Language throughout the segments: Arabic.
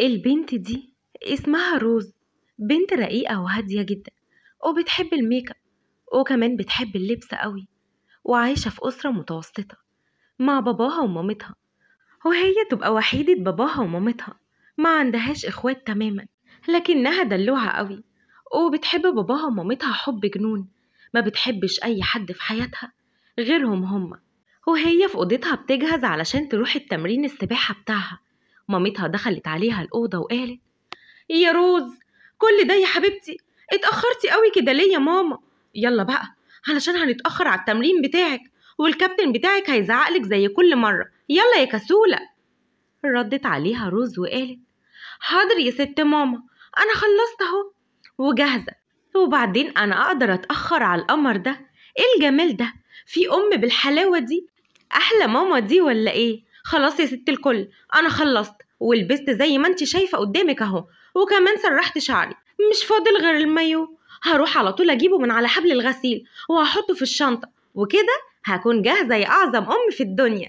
البنت دي اسمها روز بنت رقيقة وهادية جدا وبتحب الميك اب وكمان بتحب اللبس قوي وعايشة في أسرة متوسطة مع باباها ومامتها وهي تبقى وحيدة باباها ومامتها ما عندهاش إخوات تماما لكنها دلوعة قوي وبتحب باباها ومامتها حب جنون ما بتحبش أي حد في حياتها غيرهم هما وهي في أوضتها بتجهز علشان تروح التمرين السباحة بتاعها مامتها دخلت عليها الأوضة وقالت يا روز كل ده يا حبيبتي اتأخرتي قوي كده ليه يا ماما يلا بقى علشان هنتأخر على التمرين بتاعك والكابتن بتاعك هيزعقلك زي كل مرة يلا يا كسولة ردت عليها روز وقالت حاضر يا ست ماما أنا خلصت أهو وجاهزة وبعدين أنا أقدر أتأخر على القمر ده إيه الجمال ده في أم بالحلاوة دي أحلى ماما دي ولا إيه خلاص يا ست الكل انا خلصت ولبست زي ما انت شايفه قدامك اهو وكمان سرحت شعري مش فاضل غير المايو هروح على طول اجيبه من على حبل الغسيل وهحطه في الشنطه وكده هكون جاهزه يا اعظم ام في الدنيا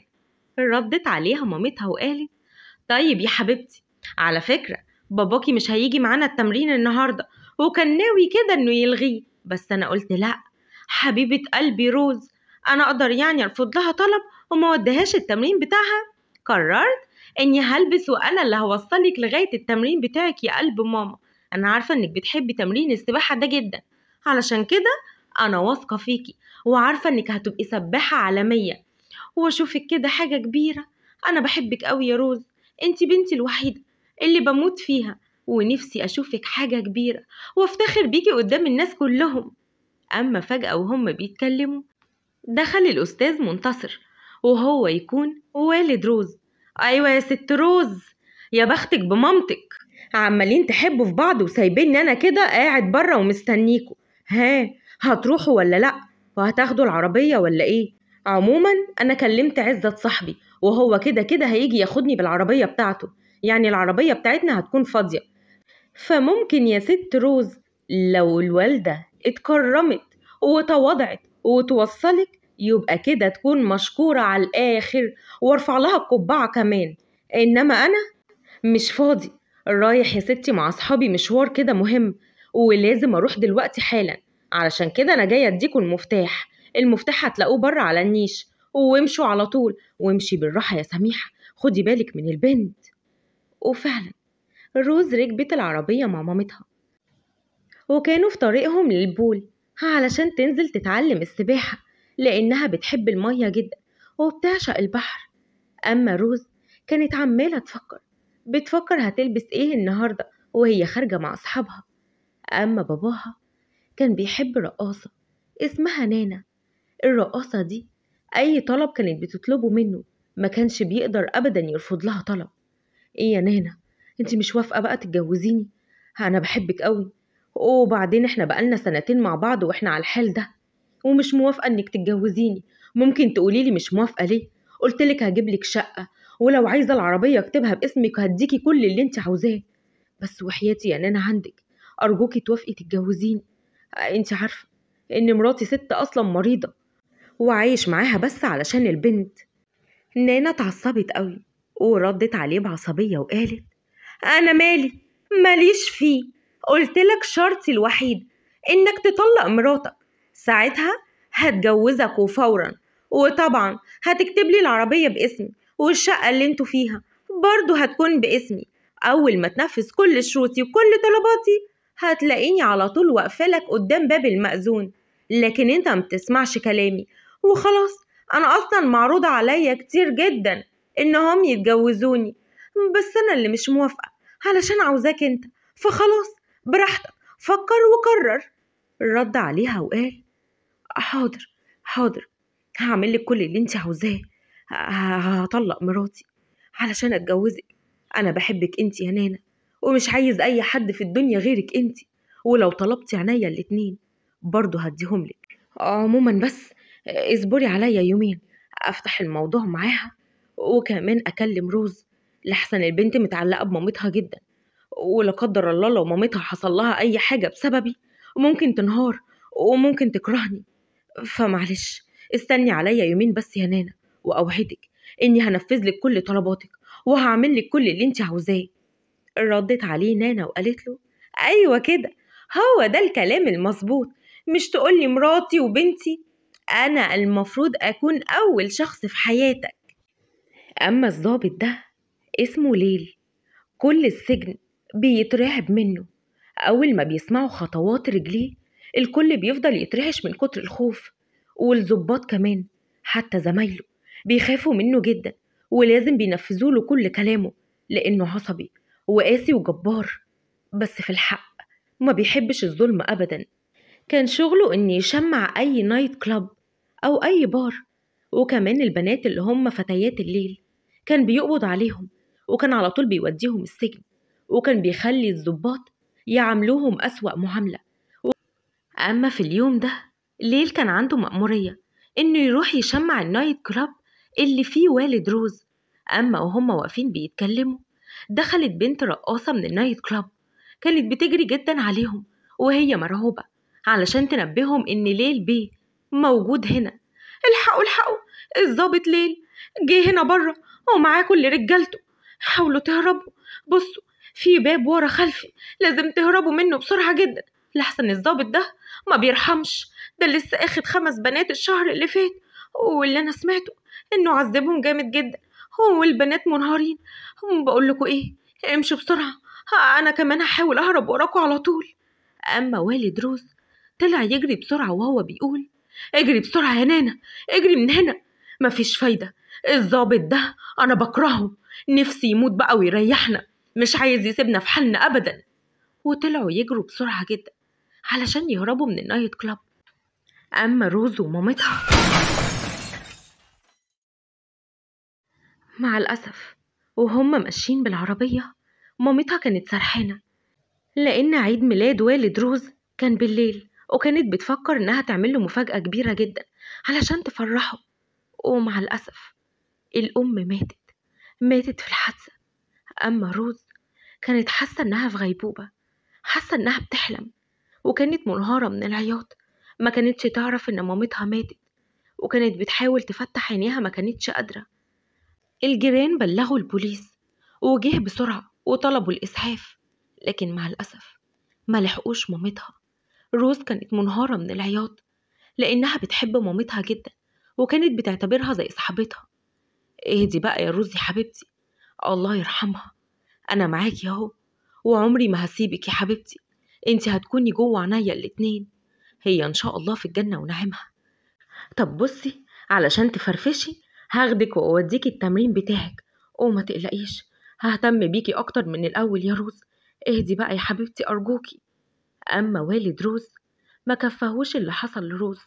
ردت عليها مامتها وقالت طيب يا حبيبتي على فكره باباكي مش هيجي معانا التمرين النهارده وكان ناوي كده انه يلغيه بس انا قلت لا حبيبه قلبي روز انا اقدر يعني ارفض لها طلب وما ودهاش التمرين بتاعها قررت اني هلبس وانا اللي هوصلك لغايه التمرين بتاعك يا قلب ماما انا عارفه انك بتحبي تمرين السباحه ده جدا علشان كده انا واثقه فيكي وعارفه انك هتبقي سباحه عالميه واشوفك كده حاجه كبيره انا بحبك قوي يا روز انت بنتي الوحيده اللي بموت فيها ونفسي اشوفك حاجه كبيره وافتخر بيكي قدام الناس كلهم اما فجاه وهم بيتكلموا دخل الاستاذ منتصر وهو يكون والد روز أيوة يا ست روز يا بختك بمامتك عمالين تحبوا في بعض وسايبيني أنا كده قاعد بره ومستنيكوا ها هتروحوا ولا لأ وهتاخدوا العربية ولا إيه عموما أنا كلمت عزة صاحبي وهو كده كده هيجي ياخدني بالعربية بتاعته يعني العربية بتاعتنا هتكون فاضية فممكن يا ست روز لو الوالدة اتكرمت وتواضعت وتوصلك يبقى كده تكون مشكورة على الآخر وارفع لها القبعة كمان إنما أنا مش فاضي رايح يا ستي مع أصحابي مشوار كده مهم ولازم أروح دلوقتي حالا علشان كده أنا جاية أديكوا المفتاح المفتاح هتلاقوه بره على النيش وامشوا على طول وامشي بالراحة يا سميحة خدي بالك من البنت وفعلا روز ركبت العربية مع مامتها وكانوا في طريقهم للبول علشان تنزل تتعلم السباحة لأنها بتحب المية جدا وبتعشق البحر أما روز كانت عمالة تفكر بتفكر هتلبس إيه النهاردة وهي خارجة مع أصحابها أما باباها كان بيحب رقاصة اسمها نانا الرقاصة دي أي طلب كانت بتطلبه منه ما كانش بيقدر أبدا يرفض لها طلب إيه يا نانا أنت مش وافقة بقى تتجوزيني أنا بحبك قوي وبعدين إحنا بقالنا سنتين مع بعض وإحنا على الحال ده ومش موافقه انك تتجوزيني ممكن تقولي لي مش موافقه ليه قلت لك هجيب لك شقه ولو عايزه العربيه اكتبها باسمك هديكي كل اللي انت عاوزاه بس وحياتي يا يعني نانا عندك ارجوكي توافقي تتجوزيني آه، انت عارفه ان مراتي ست اصلا مريضه وعايش معاها بس علشان البنت نانا اتعصبت قوي وردت عليه بعصبيه وقالت انا مالي ماليش فيه قلت لك شرطي الوحيد انك تطلق مراتك ساعتها هتجوزك وفورا وطبعا هتكتب لي العربية باسمي والشقة اللي انتوا فيها برضو هتكون باسمي أول ما تنفذ كل شروطي وكل طلباتي هتلاقيني على طول واقفلك قدام باب المأذون لكن انت متسمعش كلامي وخلاص أنا أصلا معروض عليا كتير جدا إنهم يتجوزوني بس أنا اللي مش موافقة علشان عاوزاك انت فخلاص براحتك فكر وقرر رد عليها وقال حاضر حاضر هعمل لك كل اللي انت عاوزاه هطلق مراتي علشان اتجوزك انا بحبك انت يا نانا ومش عايز اي حد في الدنيا غيرك انت ولو طلبتي عينيا الاتنين برضه هديهم لك عموما بس اصبري عليا يومين افتح الموضوع معاها وكمان اكلم روز لحسن البنت متعلقه بمامتها جدا ولا قدر الله لو مامتها حصل لها اي حاجه بسببي ممكن تنهار وممكن تكرهني فمعلش استني عليا يومين بس يا نانا وأوعدك إني هنفذ لك كل طلباتك وهعمل لك كل اللي أنت عاوزاه ردت عليه نانا وقالت له أيوة كده هو ده الكلام المظبوط مش تقولي مراتي وبنتي أنا المفروض أكون أول شخص في حياتك أما الظابط ده اسمه ليل كل السجن بيترعب منه أول ما بيسمعوا خطوات رجليه الكل بيفضل يترعش من كتر الخوف والظباط كمان حتى زمايله بيخافوا منه جدا ولازم بينفذوا له كل كلامه لأنه عصبي وقاسي وجبار بس في الحق ما بيحبش الظلم أبدا كان شغله إن يشمع أي نايت كلاب أو أي بار وكمان البنات اللي هم فتيات الليل كان بيقبض عليهم وكان على طول بيوديهم السجن وكان بيخلي الظباط يعاملوهم أسوأ معاملة أما في اليوم ده الليل كان عنده مأمورية إنه يروح يشمع النايت كلاب اللي فيه والد روز أما وهما واقفين بيتكلموا دخلت بنت رقاصة من النايت كلاب كانت بتجري جدا عليهم وهي مرعوبة علشان تنبههم إن ليل بيه موجود هنا الحقوا الحقوا الظابط ليل جه هنا بره ومعاه كل رجالته حاولوا تهربوا بصوا في باب ورا خلفي لازم تهربوا منه بسرعة جدا لحسن الظابط ده ما بيرحمش ده لسه اخد خمس بنات الشهر اللي فات واللي انا سمعته انه عذبهم جامد جدا هو والبنات منهارين بقول لكم ايه امشوا بسرعه انا كمان هحاول اهرب وراكم على طول اما والد روز طلع يجري بسرعه وهو بيقول اجري بسرعه يا نانا اجري من هنا مفيش فايده الظابط ده انا بكرهه نفسي يموت بقى ويريحنا مش عايز يسيبنا في حالنا ابدا وطلعوا يجروا بسرعه جدا علشان يهربوا من النايت كلاب أما روز ومامتها مع الأسف وهم ماشيين بالعربية مامتها كانت سرحانة لأن عيد ميلاد والد روز كان بالليل وكانت بتفكر إنها تعمله مفاجأة كبيرة جدا علشان تفرحه ومع الأسف الأم ماتت ماتت في الحادثة أما روز كانت حاسة إنها في غيبوبة حاسة إنها بتحلم وكانت منهارة من العياط ما كانتش تعرف إن مامتها ماتت وكانت بتحاول تفتح عينيها ما كانتش قادرة الجيران بلغوا البوليس وجه بسرعة وطلبوا الإسعاف لكن مع الأسف ما لحقوش مامتها روز كانت منهارة من العياط لأنها بتحب مامتها جدا وكانت بتعتبرها زي صاحبتها اهدي بقى يا روز يا حبيبتي الله يرحمها أنا معاكي أهو وعمري ما هسيبك يا حبيبتي انت هتكوني جوه عينيا الاتنين هي ان شاء الله في الجنه ونعيمها طب بصي علشان تفرفشي هاخدك واوديكي التمرين بتاعك وما تقلقيش ههتم بيكي اكتر من الاول يا روز اهدي بقى يا حبيبتي ارجوكي اما والد روز ما كفهوش اللي حصل لروز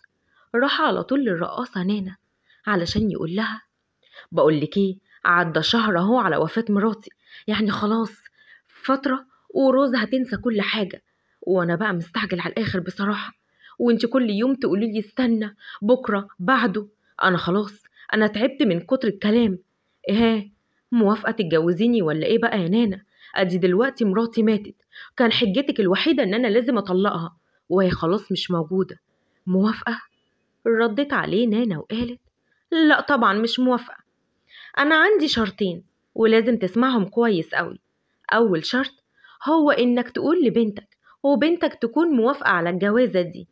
راح على طول للرقاصه نانا علشان يقول لها بقول لك ايه عدى شهر اهو على وفاه مراتي يعني خلاص فتره وروز هتنسى كل حاجه وانا بقى مستعجل على الاخر بصراحه وانت كل يوم تقولي لي استنى بكره بعده انا خلاص انا تعبت من كتر الكلام ايه موافقه تتجوزيني ولا ايه بقى يا نانا ادي دلوقتي مراتي ماتت كان حجتك الوحيده ان انا لازم اطلقها وهي خلاص مش موجوده موافقه ردت عليه نانا وقالت لا طبعا مش موافقه انا عندي شرطين ولازم تسمعهم كويس قوي اول شرط هو انك تقول لبنتك وبنتك تكون موافقة على الجوازة دي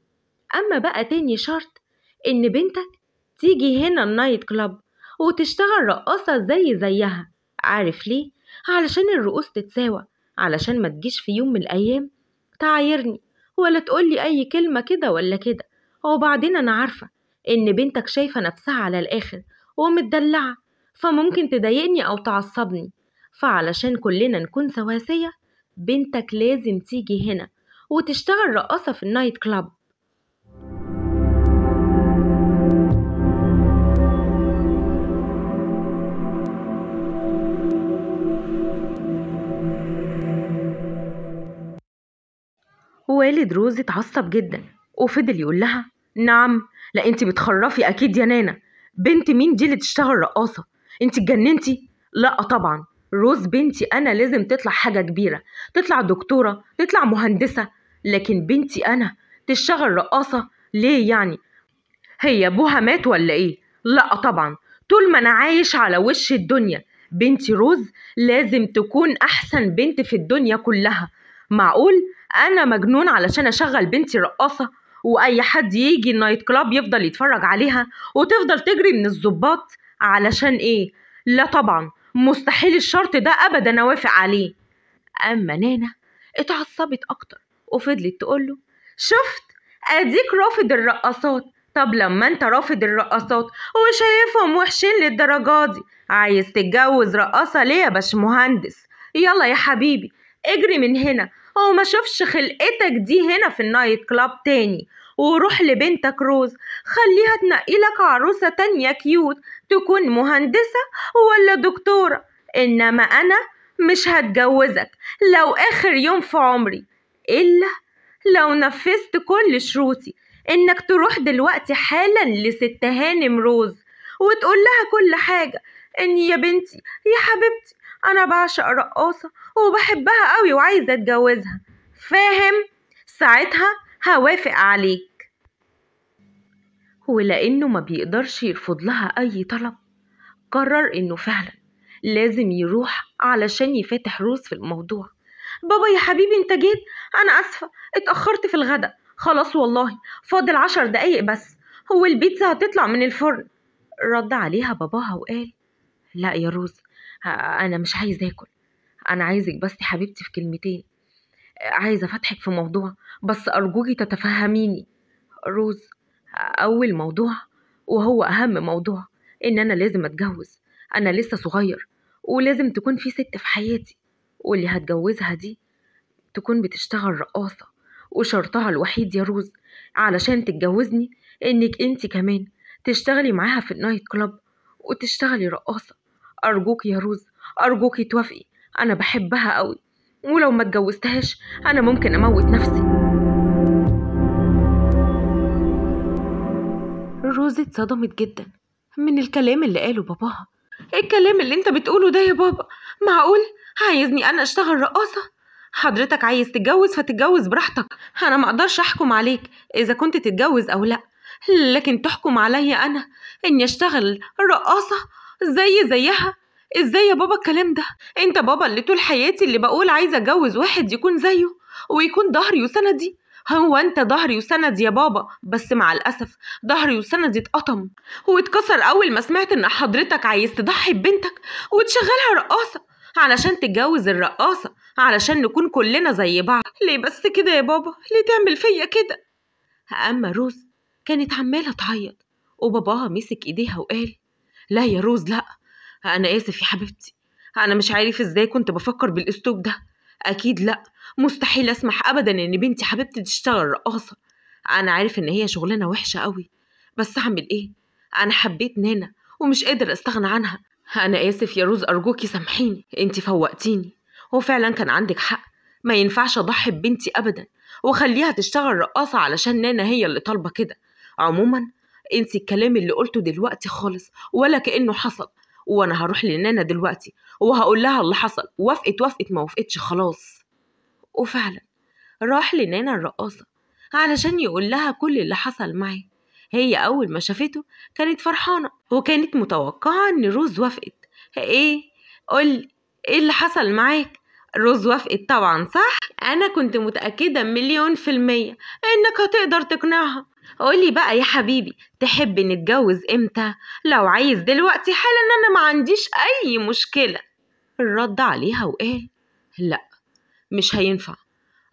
أما بقى تاني شرط إن بنتك تيجي هنا النايت كلاب وتشتغل رقاصة زي زيها عارف ليه؟ علشان الرؤوس تتساوى علشان ما تجيش في يوم من الأيام تعايرني ولا تقولي أي كلمة كده ولا كده وبعدين أنا عارفة إن بنتك شايفة نفسها على الآخر ومتدلعة فممكن تضايقني أو تعصبني فعلشان كلنا نكون سواسية بنتك لازم تيجي هنا وتشتغل رقاصة في النايت كلاب والد روز اتعصب جدا وفضل يقول لها نعم لا انت بتخرفي اكيد يا نانا بنت مين دي اللي تشتغل رقاصه انت اتجننتي لا طبعا روز بنتي انا لازم تطلع حاجه كبيره تطلع دكتوره تطلع مهندسه لكن بنتي أنا تشتغل رقاصة ليه يعني هي أبوها مات ولا إيه لأ طبعا طول ما أنا عايش على وش الدنيا بنتي روز لازم تكون أحسن بنت في الدنيا كلها معقول أنا مجنون علشان أشغل بنتي رقاصة وأي حد يجي النايت كلاب يفضل يتفرج عليها وتفضل تجري من الظباط علشان إيه لا طبعا مستحيل الشرط ده أبدا أوافق عليه أما نانا اتعصبت أكتر وفضلت تقوله شفت اديك رافض الرقصات طب لما انت رافض الرقصات وشايفهم وحشين للدرجة دي عايز تتجوز رقاصة ليه يا مهندس يلا يا حبيبي اجري من هنا ما شوفش خلقتك دي هنا في النايت كلاب تاني وروح لبنتك روز خليها تنقي لك عروسة تانية كيوت تكون مهندسة ولا دكتورة إنما أنا مش هتجوزك لو آخر يوم في عمري إلا لو نفذت كل شروطي إنك تروح دلوقتي حالا لست هانم روز وتقول لها كل حاجة إني يا بنتي يا حبيبتي أنا بعشق رقاصة وبحبها قوي وعايزة أتجوزها فاهم؟ ساعتها هوافق عليك ولأنه ما بيقدرش يرفض لها أي طلب قرر إنه فعلا لازم يروح علشان يفتح روز في الموضوع بابا يا حبيبي انت جيت انا اسفه اتاخرت في الغداء خلاص والله فاضل عشر دقايق بس هو البيتزا هتطلع من الفرن رد عليها باباها وقال لا يا روز انا مش عايز اكل انا عايزك بس يا حبيبتي في كلمتين عايزه افتحك في موضوع بس ارجوكي تتفهميني روز اول موضوع وهو اهم موضوع ان انا لازم اتجوز انا لسه صغير ولازم تكون في ست في حياتي واللي هتجوزها دي تكون بتشتغل رقاصة وشرطها الوحيد يا روز علشان تتجوزني انك انت كمان تشتغلي معاها في النايت كلاب وتشتغلي رقاصة أرجوك يا روز أرجوكي توافقي أنا بحبها قوي ولو ما اتجوزتهاش أنا ممكن أموت نفسي روز اتصدمت جدا من الكلام اللي قاله باباها ايه الكلام اللي انت بتقوله ده يا بابا معقول عايزني انا اشتغل رقاصه حضرتك عايز تتجوز فتتجوز براحتك انا ما اقدرش احكم عليك اذا كنت تتجوز او لا لكن تحكم عليا انا اني اشتغل رقاصه زي زيها ازاي يا بابا الكلام ده انت بابا اللي طول حياتي اللي بقول عايزه اتجوز واحد يكون زيه ويكون ظهري وسندي هو انت ظهري وسندي يا بابا بس مع الاسف ظهري وسندي اتقطم واتكسر اول ما سمعت ان حضرتك عايز تضحي ببنتك وتشغلها رقاصه علشان تتجوز الرقاصة علشان نكون كلنا زي بعض ليه بس كده يا بابا ليه تعمل فيا كده أما روز كانت عمالة تعيط وباباها مسك إيديها وقال لا يا روز لا أنا آسف يا حبيبتي أنا مش عارف إزاي كنت بفكر بالأسلوب ده أكيد لا مستحيل أسمح أبدا إن بنتي حبيبتي تشتغل رقاصة أنا عارف إن هي شغلانة وحشة قوي بس أعمل إيه أنا حبيت نانا ومش قادر أستغنى عنها أنا آسف يا روز أرجوكي سامحيني أنت فوقتيني وفعلا كان عندك حق ما ينفعش أضحي ببنتي أبدا وخليها تشتغل رقاصة علشان نانا هي اللي طالبة كده عموما انسي الكلام اللي قلته دلوقتي خالص ولا كأنه حصل وانا هروح لنانا دلوقتي وهقول لها اللي حصل وافقت وافقت ما وافقتش خلاص وفعلا راح لنانا الرقاصة علشان يقول لها كل اللي حصل معي هي أول ما شافته كانت فرحانة وكانت متوقعة إن روز وافقت إيه قولي إيه اللي حصل معاك روز وافقت طبعا صح أنا كنت متأكدة مليون في المية إنك هتقدر تقنعها قولي بقى يا حبيبي تحب نتجوز امتى لو عايز دلوقتي حالا انا ما عنديش اي مشكله رد عليها وقال لا مش هينفع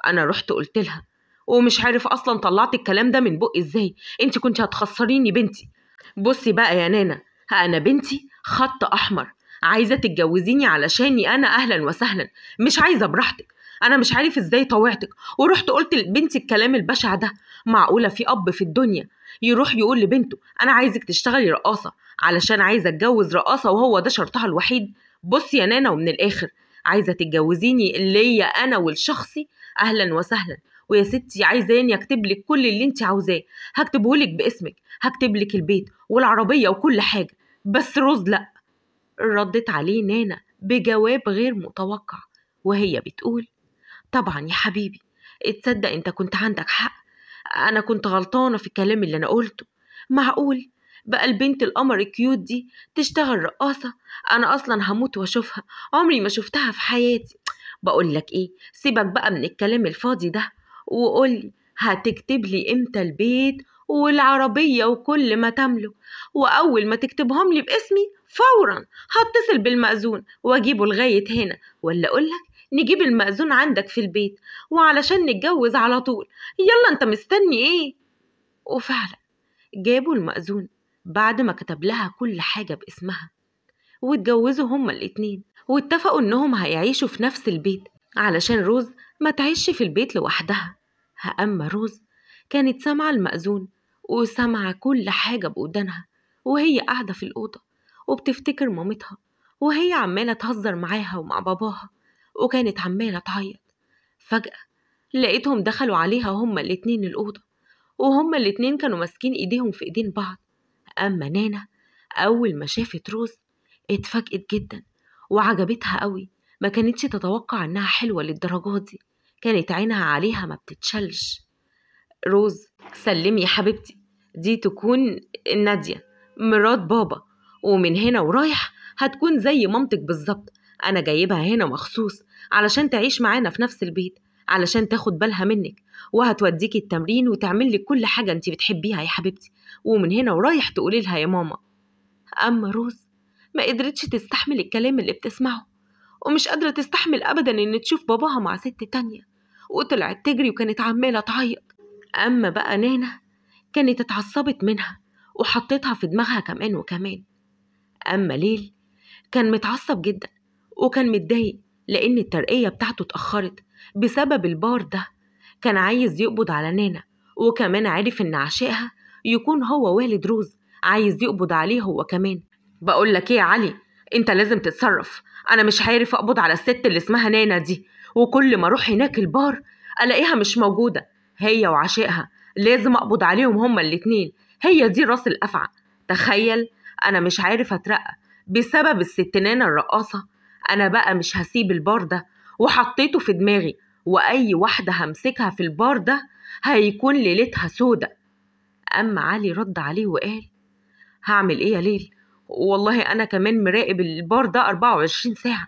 انا رحت قلت لها ومش عارف اصلا طلعت الكلام ده من بقي ازاي انت كنت هتخسريني بنتي بصي بقى يا نانا انا بنتي خط احمر عايزه تتجوزيني علشاني انا اهلا وسهلا مش عايزه براحتك انا مش عارف ازاي طوعتك ورحت قلت لبنتي الكلام البشع ده معقوله في اب في الدنيا يروح يقول لبنته انا عايزك تشتغلي رقاصه علشان عايزه اتجوز رقاصه وهو ده شرطها الوحيد بصي يا نانا ومن الاخر عايزه تتجوزيني ليا انا والشخصي اهلا وسهلا ويا ستي عايزاني يعني اكتب لك كل اللي انت عاوزاه هكتبه لك باسمك هكتب لك البيت والعربيه وكل حاجه بس روز لا ردت عليه نانا بجواب غير متوقع وهي بتقول طبعا يا حبيبي اتصدق انت كنت عندك حق انا كنت غلطانه في الكلام اللي انا قلته معقول بقى البنت القمر الكيوت دي تشتغل رقاصة أنا أصلا هموت وأشوفها عمري ما شفتها في حياتي بقول لك إيه سيبك بقى من الكلام الفاضي ده وقول لي هتكتب لي امتى البيت والعربية وكل ما تملك وأول ما تكتبهم لي باسمي فورا هتصل بالمأذون وأجيبه لغاية هنا ولا أقولك نجيب المأذون عندك في البيت وعلشان نتجوز على طول يلا انت مستني ايه وفعلا جابوا المأذون بعد ما كتب لها كل حاجة باسمها واتجوزوا هما الاتنين واتفقوا انهم هيعيشوا في نفس البيت علشان روز ما تعيش في البيت لوحدها أما روز كانت سامعة المأذون وسامعة كل حاجة بودانها وهي قاعدة في الأوضة وبتفتكر مامتها وهي عمالة تهزر معاها ومع باباها وكانت عمالة تعيط فجأة لقيتهم دخلوا عليها هما الاتنين الأوضة وهما الاتنين كانوا ماسكين ايديهم في ايدين بعض أما نانا أول ما شافت روز اتفاجئت جدا وعجبتها قوي ما كانتش تتوقع انها حلوة للدرجات دي كانت عينها عليها ما بتتشلش روز سلمي يا حبيبتي دي تكون نادية مرات بابا ومن هنا ورايح هتكون زي مامتك بالظبط أنا جايبها هنا مخصوص علشان تعيش معانا في نفس البيت علشان تاخد بالها منك وهتوديكي التمرين وتعمل لك كل حاجة انت بتحبيها يا حبيبتي ومن هنا ورايح تقولي لها يا ماما أما روز ما قدرتش تستحمل الكلام اللي بتسمعه ومش قادرة تستحمل أبدا إن تشوف باباها مع ست تانية وطلعت تجري وكانت عمالة تعيط أما بقى نانا كانت اتعصبت منها وحطيتها في دماغها كمان وكمان أما ليل كان متعصب جدا وكان متضايق لأن الترقية بتاعته اتأخرت بسبب البار ده كان عايز يقبض على نانا وكمان عارف إن عشقها يكون هو والد روز عايز يقبض عليه هو كمان بقول لك ايه يا علي انت لازم تتصرف انا مش عارف اقبض على الست اللي اسمها نانا دي وكل ما أروح هناك البار ألاقيها مش موجودة هي وعشائها لازم أقبض عليهم هما الاتنين هي دي راس الأفعى تخيل أنا مش عارف أترقى بسبب الستنانة الرقاصة أنا بقى مش هسيب البار ده وحطيته في دماغي وأي واحدة همسكها في البار ده هيكون ليلتها سودة أما علي رد عليه وقال هعمل إيه يا ليل والله أنا كمان مراقب البار ده 24 ساعة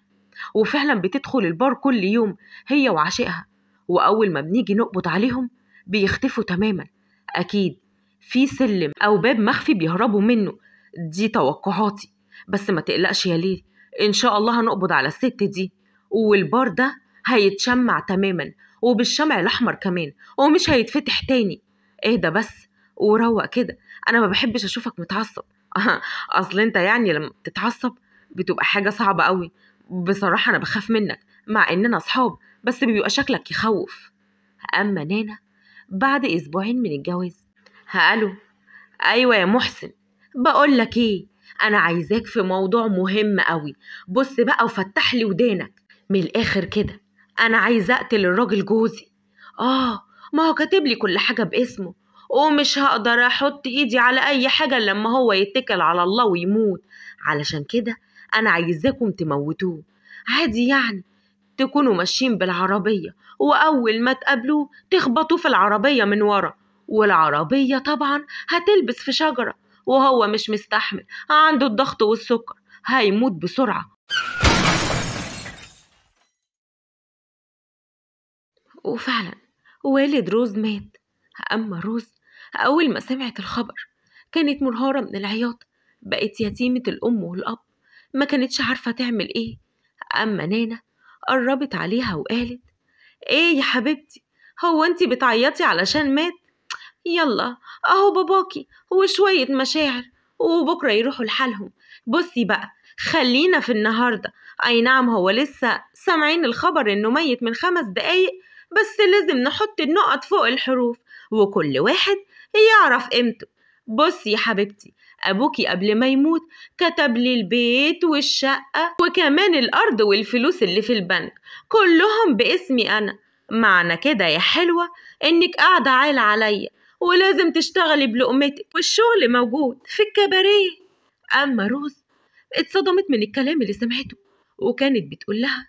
وفعلا بتدخل البار كل يوم هي وعشقها وأول ما بنيجي نقبض عليهم بيختفوا تماما أكيد في سلم أو باب مخفي بيهربوا منه دي توقعاتي بس ما تقلقش يا ليل إن شاء الله هنقبض على الست دي والبار ده هيتشمع تماما وبالشمع الأحمر كمان ومش هيتفتح تاني ده بس وروق كده أنا ما بحبش أشوفك متعصب أصل أنت يعني لما بتتعصب بتبقى حاجة صعبة قوي بصراحة أنا بخاف منك مع إننا أصحاب بس بيبقى شكلك يخوف أما نانا بعد أسبوعين من الجواز هقاله أيوة يا محسن بقول لك إيه أنا عايزاك في موضوع مهم قوي بص بقى وفتح لي ودانك من الآخر كده أنا عايزة أقتل الراجل جوزي آه ما هو كاتب لي كل حاجة باسمه ومش هقدر أحط إيدي على أي حاجة لما هو يتكل على الله ويموت علشان كده أنا عايزاكم تموتوه عادي يعني تكونوا ماشيين بالعربية وأول ما تقابلوه تخبطوا في العربية من ورا والعربية طبعا هتلبس في شجرة وهو مش مستحمل عنده الضغط والسكر هيموت بسرعة وفعلا والد روز مات أما روز أول ما سمعت الخبر كانت منهارة من العياط بقت يتيمة الأم والأب ما كانتش عارفة تعمل إيه أما نانا قربت عليها وقالت إيه يا حبيبتي هو أنت بتعيطي علشان مات يلا أهو باباكي وشوية مشاعر وبكرة يروحوا لحالهم بصي بقى خلينا في النهاردة أي نعم هو لسه سامعين الخبر إنه ميت من خمس دقايق بس لازم نحط النقط فوق الحروف وكل واحد يعرف قيمته بصي يا حبيبتي أبوكي قبل ما يموت كتب لي البيت والشقة وكمان الأرض والفلوس اللي في البنك كلهم باسمي أنا معنى كده يا حلوة إنك قاعدة عالة عليا ولازم تشتغلي بلقمتك والشغل موجود في الكباريه أما روز اتصدمت من الكلام اللي سمعته وكانت بتقول لها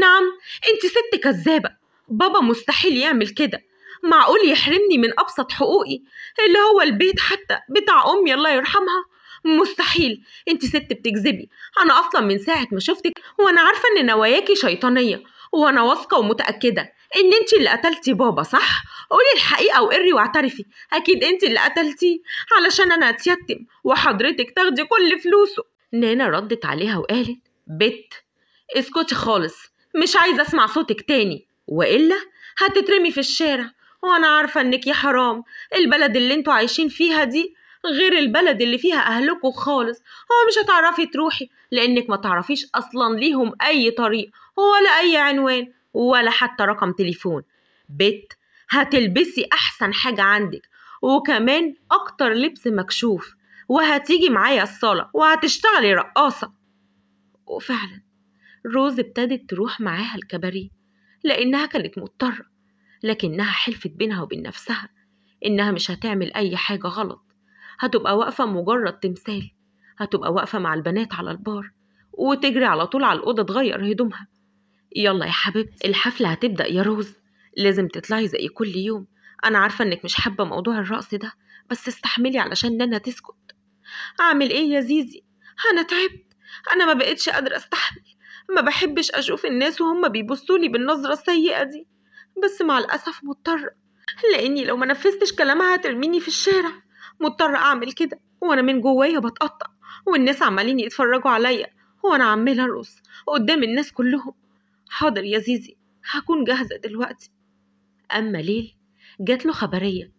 نعم انت ست كذابة بابا مستحيل يعمل كده معقول يحرمني من أبسط حقوقي اللي هو البيت حتى بتاع أمي الله يرحمها مستحيل انت ست بتكذبي انا اصلا من ساعه ما شفتك وانا عارفه ان نواياكي شيطانيه وانا واثقه ومتاكده ان انت اللي قتلتي بابا صح قولي الحقيقه وقري واعترفي اكيد انت اللي قتلتيه علشان انا اتيتم وحضرتك تاخدي كل فلوسه نانا ردت عليها وقالت بت اسكتي خالص مش عايزه اسمع صوتك تاني والا هتترمي في الشارع وانا عارفه انك يا حرام البلد اللي انتوا عايشين فيها دي غير البلد اللي فيها اهلكوا خالص هو مش هتعرفي تروحي لانك ما تعرفيش اصلا ليهم اي طريق ولا اي عنوان ولا حتى رقم تليفون بت هتلبسي احسن حاجه عندك وكمان اكتر لبس مكشوف وهتيجي معايا الصاله وهتشتغلي رقاصه وفعلا روز ابتدت تروح معاها الكباريه لانها كانت مضطره لكنها حلفت بينها وبين نفسها إنها مش هتعمل أي حاجة غلط هتبقى واقفة مجرد تمثال هتبقى واقفة مع البنات على البار وتجري على طول على الأوضة تغير هدومها يلا يا حبيبتي الحفلة هتبدأ يا روز لازم تطلعي زي كل يوم أنا عارفة إنك مش حابة موضوع الرقص ده بس استحملي علشان نانا تسكت أعمل إيه يا زيزي أنا تعبت أنا ما بقتش قادرة أستحمل ما بحبش أشوف الناس وهم بيبصولي بالنظرة السيئة دي بس مع الأسف مضطرة لأني لو ما نفذتش كلامها هترميني في الشارع مضطرة أعمل كده وأنا من جوايا بتقطع والناس عمالين يتفرجوا عليا وأنا عمالة أرقص قدام الناس كلهم حاضر يا زيزي هكون جاهزة دلوقتي أما ليل جات له خبرية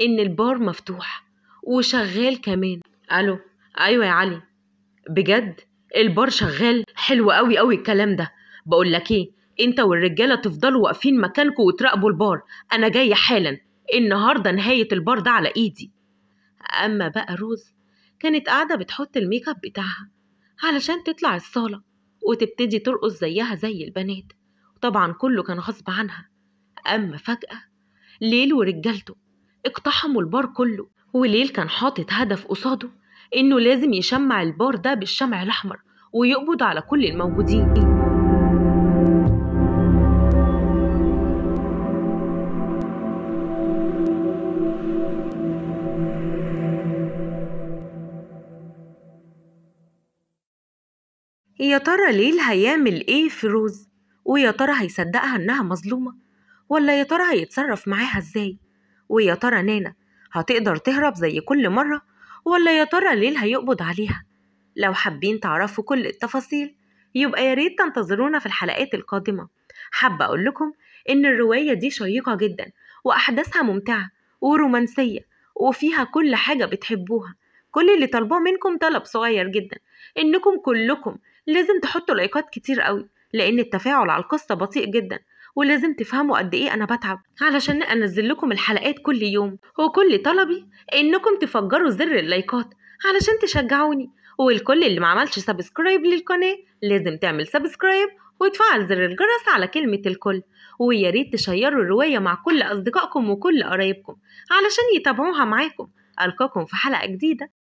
إن البار مفتوح وشغال كمان ألو أيوة يا علي بجد البار شغال حلو قوي قوي الكلام ده بقول لك ايه انت والرجاله تفضلوا واقفين مكانكم وتراقبوا البار انا جايه حالا النهارده نهايه البار ده على ايدي اما بقى روز كانت قاعده بتحط الميك اب بتاعها علشان تطلع الصاله وتبتدي ترقص زيها زي البنات طبعا كله كان غصب عنها اما فجاه ليل ورجالته اقتحموا البار كله وليل كان حاطط هدف قصاده انه لازم يشمع البار ده بالشمع الاحمر ويقبض على كل الموجودين يا ترى ليل هيعمل ايه في روز ويا ترى هيصدقها انها مظلومة ولا يا ترى هيتصرف معاها ازاي ويا ترى نانا هتقدر تهرب زي كل مرة ولا يا ترى ليل هيقبض عليها لو حابين تعرفوا كل التفاصيل يبقى يا ريت تنتظرونا في الحلقات القادمة حابة أقول لكم إن الرواية دي شيقة جدا وأحداثها ممتعة ورومانسية وفيها كل حاجة بتحبوها كل اللي طالباه منكم طلب صغير جدا إنكم كلكم لازم تحطوا لايكات كتير قوي لأن التفاعل على القصة بطيء جدا ولازم تفهموا قد ايه انا بتعب علشان انزل لكم الحلقات كل يوم وكل طلبي انكم تفجروا زر اللايكات علشان تشجعوني والكل اللي ما عملش سبسكرايب للقناة لازم تعمل سبسكرايب وتفعل زر الجرس على كلمة الكل ويا ريت تشيروا الرواية مع كل أصدقائكم وكل قرايبكم علشان يتابعوها معاكم ألقاكم في حلقة جديدة